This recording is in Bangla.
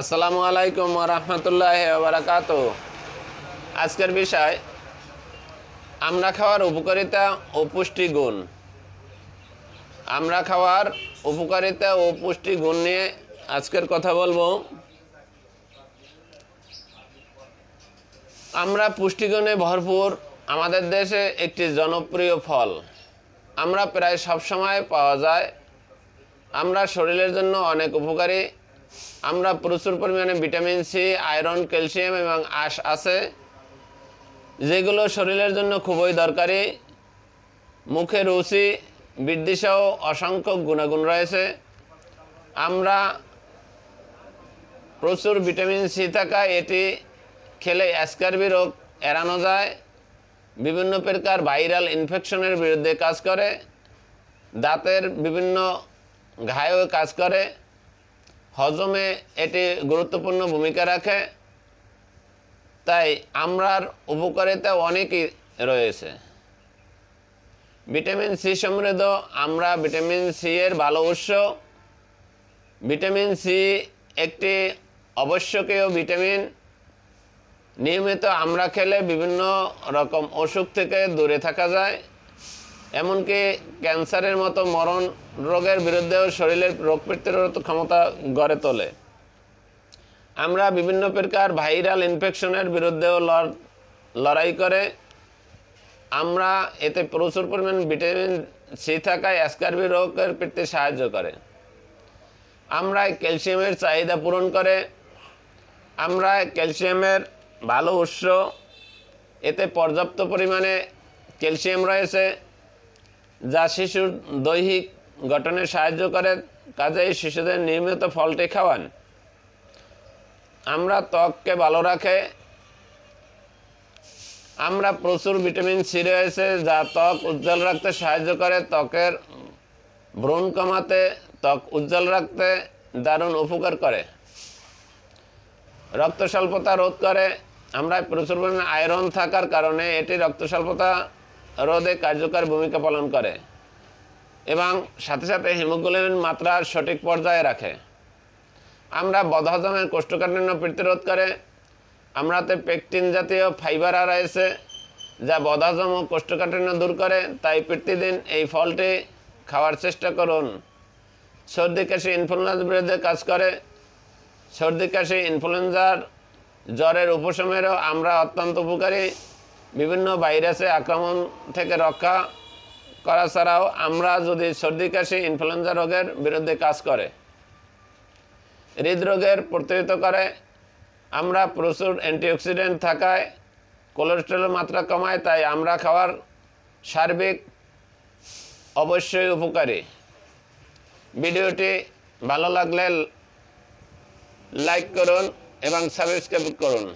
আসসালামু আলাইকুম রহমতুল্লাহ বারাকাত আজকের বিষয় আমরা খাওয়ার উপকারিতা ও পুষ্টিগুণ আমরা খাওয়ার উপকারিতা ও পুষ্টিগুণ নিয়ে আজকের কথা বলবো আমরা পুষ্টিগুণে ভরপুর আমাদের দেশে একটি জনপ্রিয় ফল আমরা প্রায় সবসময় পাওয়া যায় আমরা শরীরের জন্য অনেক উপকারী আমরা প্রচুর পরিমাণে ভিটামিন সি আয়রন ক্যালসিয়াম এবং আশ আছে যেগুলো শরীরের জন্য খুবই দরকারি মুখে রুচি বৃদ্ধিসহ অসংখ্য গুণাগুণ রয়েছে আমরা প্রচুর ভিটামিন সি থাকায় এটি খেলে অ্যাসকারবি রোগ এড়ানো যায় বিভিন্ন প্রকার ভাইরাল ইনফেকশনের বিরুদ্ধে কাজ করে দাঁতের বিভিন্ন ঘায়েও কাজ করে হজমে এটি গুরুত্বপূর্ণ ভূমিকা রাখে তাই আমরার উপকারিতা অনেকই রয়েছে ভিটামিন সি সমৃদ্ধ আমরা ভিটামিন সি এর ভালো উৎস ভিটামিন সি একটি আবশ্যকীয় ভিটামিন নিয়মিত আমরা খেলে বিভিন্ন রকম অসুখ থেকে দূরে থাকা যায় এমনকি ক্যান্সারের মতো মরণ রোগের বিরুদ্ধেও শরীরের রোগ প্রতিরোধ ক্ষমতা গড়ে তোলে আমরা বিভিন্ন প্রকার ভাইরাল ইনফেকশনের বিরুদ্ধেও লড়াই করে আমরা এতে প্রচুর পরিমাণ ভিটামিন সি থাকায় অ্যাসকারবি রোগের পেতে সাহায্য করে আমরা ক্যালসিয়ামের চাহিদা পূরণ করে আমরা ক্যালসিয়ামের ভালো উৎস এতে পর্যাপ্ত পরিমাণে ক্যালসিয়াম রয়েছে যা শিশুর দৈহিক গঠনে সাহায্য করে কাজেই শিশুদের নিয়মিত ফলটি খাওয়ান আমরা ত্বককে ভালো রাখে আমরা প্রচুর ভিটামিন সি রয়েছে যা ত্বক উজ্জ্বল রাখতে সাহায্য করে ত্বকের ভ্রণ কমাতে ত্বক উজ্জ্বল রাখতে দারুণ উপকার করে রক্ত স্বল্পতা রোধ করে আমরা প্রচুর পরিমাণে আয়রন থাকার কারণে এটি রক্ত স্বল্পতা রোধে কার্যকর ভূমিকা পালন করে এবং সাথে সাথে হিমোগ্লোবিন মাত্রা সঠিক পর্যায়ে রাখে আমরা বদহজমের কোষ্ঠকাঠিন্য প্রতিরোধ করে আমরাতে পেকটিন জাতীয় ফাইবার আর রয়েছে যা বদহজম ও কোষ্ঠকাঠিন্য দূর করে তাই প্রতিদিন এই ফলটি খাওয়ার চেষ্টা করুন সর্দি কাশি ইনফ্লুয়েঞ্জার বিরুদ্ধে কাজ করে সর্দি কাশি ইনফ্লুয়েঞ্জার জ্বরের উপশমেরও আমরা অত্যন্ত উপকারী বিভিন্ন ভাইরাসে আক্রমণ থেকে রক্ষা করা ছাড়াও আমরা যদি সর্দি কাশি ইনফ্লুয়েঞ্জা রোগের বিরুদ্ধে কাজ করে হৃদরোগের প্রতিহত করে আমরা প্রচুর অ্যান্টিঅক্সিডেন্ট থাকায় কোলেস্ট্রলের মাত্রা কমায় তাই আমরা খাওয়ার সার্বিক অবশ্যই উপকারী ভিডিওটি ভালো লাগলে লাইক করুন এবং সাবস্ক্রাইব করুন